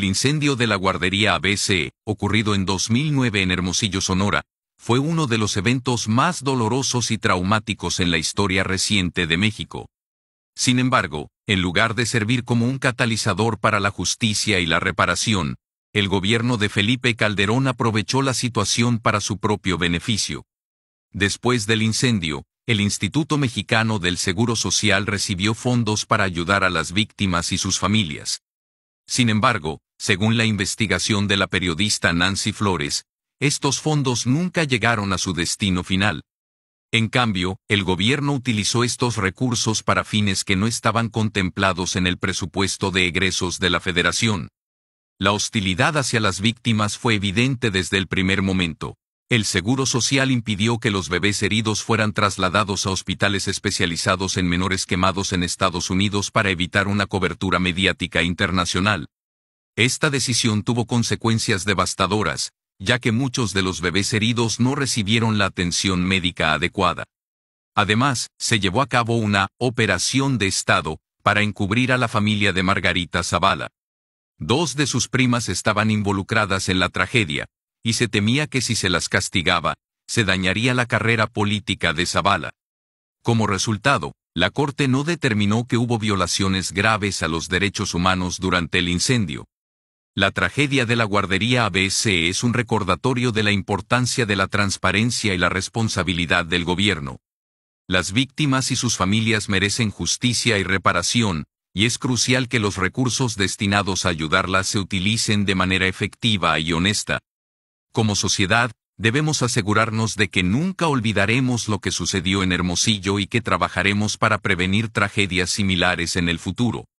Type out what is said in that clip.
El incendio de la guardería ABC, ocurrido en 2009 en Hermosillo, Sonora, fue uno de los eventos más dolorosos y traumáticos en la historia reciente de México. Sin embargo, en lugar de servir como un catalizador para la justicia y la reparación, el gobierno de Felipe Calderón aprovechó la situación para su propio beneficio. Después del incendio, el Instituto Mexicano del Seguro Social recibió fondos para ayudar a las víctimas y sus familias. Sin embargo, según la investigación de la periodista Nancy Flores, estos fondos nunca llegaron a su destino final. En cambio, el gobierno utilizó estos recursos para fines que no estaban contemplados en el presupuesto de egresos de la Federación. La hostilidad hacia las víctimas fue evidente desde el primer momento. El Seguro Social impidió que los bebés heridos fueran trasladados a hospitales especializados en menores quemados en Estados Unidos para evitar una cobertura mediática internacional. Esta decisión tuvo consecuencias devastadoras, ya que muchos de los bebés heridos no recibieron la atención médica adecuada. Además, se llevó a cabo una operación de Estado para encubrir a la familia de Margarita Zavala. Dos de sus primas estaban involucradas en la tragedia, y se temía que si se las castigaba, se dañaría la carrera política de Zavala. Como resultado, la Corte no determinó que hubo violaciones graves a los derechos humanos durante el incendio, la tragedia de la guardería ABC es un recordatorio de la importancia de la transparencia y la responsabilidad del gobierno. Las víctimas y sus familias merecen justicia y reparación, y es crucial que los recursos destinados a ayudarlas se utilicen de manera efectiva y honesta. Como sociedad, debemos asegurarnos de que nunca olvidaremos lo que sucedió en Hermosillo y que trabajaremos para prevenir tragedias similares en el futuro.